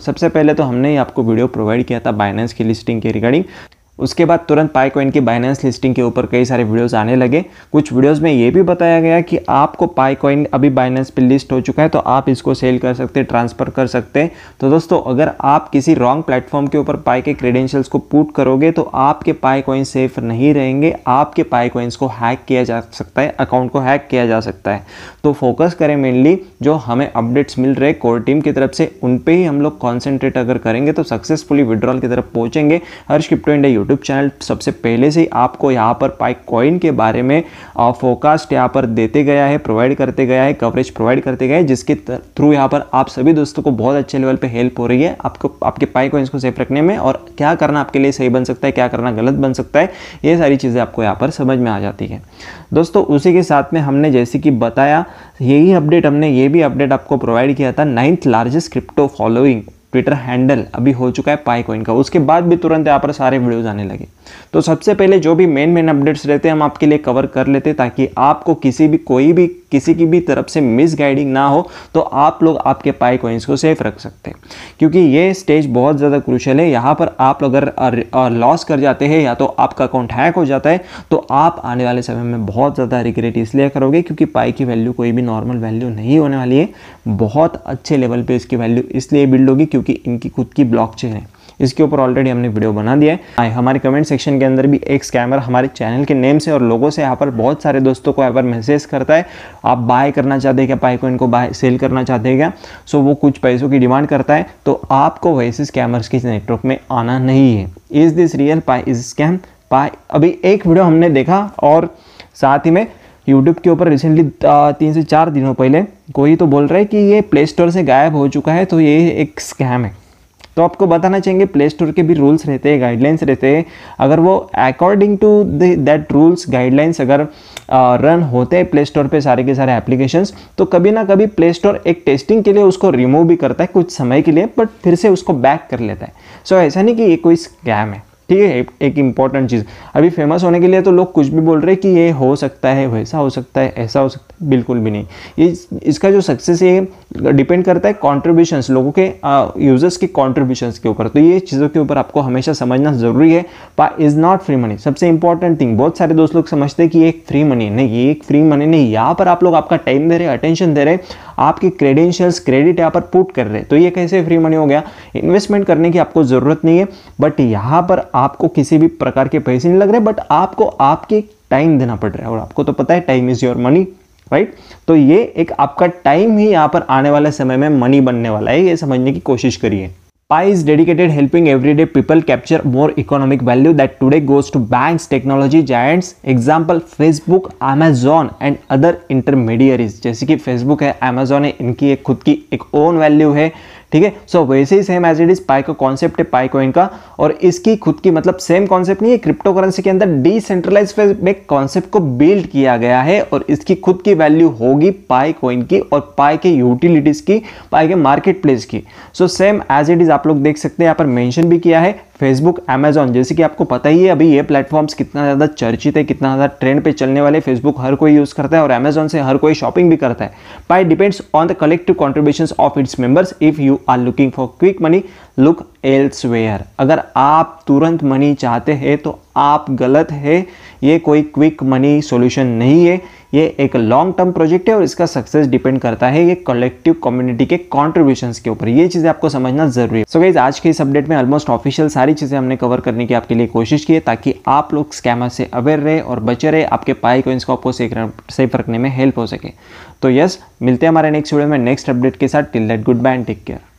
सबसे पहले तो हमने ही आपको वीडियो प्रोवाइड किया था बाइनेंस की लिस्टिंग के रिगार्डिंग उसके बाद तुरंत पाई की बाइनेंस लिस्टिंग के ऊपर कई सारे वीडियोस आने लगे कुछ वीडियोस में ये भी बताया गया कि आपको पाईकॉइन अभी बाइनेंस पे लिस्ट हो चुका है तो आप इसको सेल कर सकते हैं ट्रांसफ़र कर सकते हैं तो दोस्तों अगर आप किसी रॉन्ग प्लेटफॉर्म के ऊपर पाई के क्रेडेंशियल्स को पुट करोगे तो आपके पाईकॉइन सेफ नहीं रहेंगे आपके पाईकॉइंस को हैक किया जा सकता है अकाउंट को हैक किया जा सकता है तो फोकस करें मेनली जो हमें अपडेट्स मिल रहे कोर टीम की तरफ से उन पर ही हम लोग कॉन्सेंट्रेट अगर करेंगे तो सक्सेसफुली विड्रॉल की तरफ पहुँचेंगे Harsh crypto India YouTube YouTube channel सबसे पहले से ही आपको यहाँ पर पाइक कॉइन के बारे में फोकास्ट यहाँ पर देते गया है प्रोवाइड करते गया है कवरेज प्रोवाइड करते गए जिसके थ्रू यहाँ पर आप सभी दोस्तों को बहुत अच्छे लेवल पर हेल्प हो रही है आपको आपके पाइक कॉइन्स को सेफ रखने में और क्या करना आपके लिए सही बन सकता है क्या करना गलत बन सकता है ये सारी चीज़ें आपको यहाँ पर समझ में आ जाती है दोस्तों उसी के साथ में हमने जैसे कि बताया यही अपडेट हमने ये भी अपडेट आपको प्रोवाइड किया था ninth largest crypto following Twitter handle अभी हो चुका है पाई का उसके बाद भी तुरंत यहाँ पर सारे वीडियोज आने लगे तो सबसे पहले जो भी मेन मेन अपडेट्स रहते हैं हम आपके लिए कवर कर लेते ताकि आपको किसी भी कोई भी किसी की भी तरफ से मिस गाइडिंग ना हो तो आप लोग आपके पाई कॉइंस को सेफ रख सकते हैं क्योंकि ये स्टेज बहुत ज़्यादा क्रूशल है यहाँ पर आप अगर लॉस कर जाते हैं या तो आपका अकाउंट हैक हो जाता है तो आप आने वाले समय में बहुत ज़्यादा रिग्रेट इसलिए करोगे क्योंकि पाई की वैल्यू कोई भी नॉर्मल वैल्यू नहीं होने वाली है बहुत अच्छे लेवल पर इसकी वैल्यू इसलिए बिल्ड होगी क्योंकि इनकी खुद की ब्लॉक है इसके ऊपर ऑलरेडी हमने वीडियो बना दिया है हमारे कमेंट सेक्शन के अंदर भी एक स्कैमर हमारे चैनल के नेम से और लोगों से यहाँ पर बहुत सारे दोस्तों को यहाँ पर मैसेज करता है आप बाय करना चाहते हैं क्या पाई कॉइन को बाय सेल करना चाहते हैं क्या सो वो कुछ पैसों की डिमांड करता है तो आपको वैसे स्कैमर्स के नेटवर्क में आना नहीं है is this real pi is scam pi अभी एक वीडियो हमने देखा और साथ ही में यूट्यूब के ऊपर रिसेंटली तीन से चार दिनों पहले कोई तो बोल रहा है कि ये प्ले स्टोर से गायब हो चुका है तो ये एक स्कैम है तो आपको बताना चाहिए प्ले स्टोर के भी रूल्स रहते हैं गाइडलाइंस रहते हैं अगर वो according to that rules guidelines अगर रन होते हैं प्ले स्टोर पर सारे के सारे एप्लीकेशंस तो कभी ना कभी प्ले स्टोर एक टेस्टिंग के लिए उसको रिमूव भी करता है कुछ समय के लिए बट फिर से उसको बैक कर लेता है सो so, ऐसा नहीं कि ये कोई स्कैम है ठीक है एक इंपॉर्टेंट चीज़ अभी फेमस होने के लिए तो लोग कुछ भी बोल रहे हैं कि ये हो सकता है वैसा हो सकता है ऐसा हो सकता है बिल्कुल भी नहीं ये इसका जो सक्सेस है डिपेंड करता है कॉन्ट्रीब्यूशंस लोगों के यूजर्स के कॉन्ट्रीब्यूशंस के ऊपर तो ये चीज़ों के ऊपर आपको हमेशा समझना ज़रूरी है pi is not free money सबसे इंपॉर्टेंट थिंग बहुत सारे दोस्त लोग समझते हैं कि एक फ्री मनी नहीं ये एक फ्री मनी नहीं यहाँ पर आप लोग आपका टाइम दे रहे हैं अटेंशन दे रहे हैं आपकी क्रेडेंशियल्स क्रेडिट यहाँ पर पुट कर रहे हैं तो ये कैसे फ्री मनी हो गया इन्वेस्टमेंट करने की आपको ज़रूरत नहीं है बट यहाँ पर आपको किसी भी प्रकार के पैसे नहीं लग रहे बट आपको आपके टाइम देना पड़ रहा है और आपको तो पता है time is your money right तो ये एक आपका टाइम ही यहाँ पर आने वाले समय में मनी बनने वाला है ये समझने की कोशिश करिए Pi is dedicated helping everyday people capture more economic value that today goes to banks, technology giants, example Facebook, Amazon and other intermediaries. जैसे कि Facebook है Amazon है इनकी एक खुद की एक ओन वैल्यू है ठीक है सो वैसे ही same as it is pi का कॉन्सेप्ट है पाई कॉइन का और इसकी खुद की मतलब सेम कॉन्सेप्ट नहीं है क्रिप्टो करेंसी के अंदर डिसेंट्रलाइज में कॉन्सेप्ट को बिल्ड किया गया है और इसकी खुद की वैल्यू होगी पाई कॉइन की और पाई के यूटिलिटीज की पाई के मार्केट प्लेस की so same as it is आप लोग देख सकते हैं यहाँ पर मैंशन भी किया है फेसबुक अमेजॉन जैसे कि आपको पता ही है अभी ये प्लेटफॉर्म्स कितना ज़्यादा चर्चित है कितना ज़्यादा ट्रेंड पे चलने वाले फेसबुक हर कोई यूज़ करता है और अमेजॉन से हर कोई शॉपिंग भी करता है pi depends on the collective contribution of its members if you are looking for quick money look else अगर आप तुरंत मनी चाहते हैं तो आप गलत है ये कोई क्विक मनी सोल्यूशन नहीं है ये एक लॉन्ग टर्म प्रोजेक्ट है और इसका सक्सेस डिपेंड करता है ये कलेक्टिव कम्युनिटी के कॉन्ट्रीब्यूशन के ऊपर ये चीज़ें आपको समझना जरूरी है सो so गाइज आज के इस अपडेट में ऑलमोस्ट ऑफिशियल सारी चीज़ें हमने कवर करने की आपके लिए कोशिश की है ताकि आप लोग स्कैमर से अवेयर रहे और बचे रहे आपके पाई को इनको आपको सेफ रखने में हेल्प हो सके तो यस मिलते हैं हमारे नेक्स्ट वीडियो में नेक्स्ट अपडेट के साथ till that goodbye and take care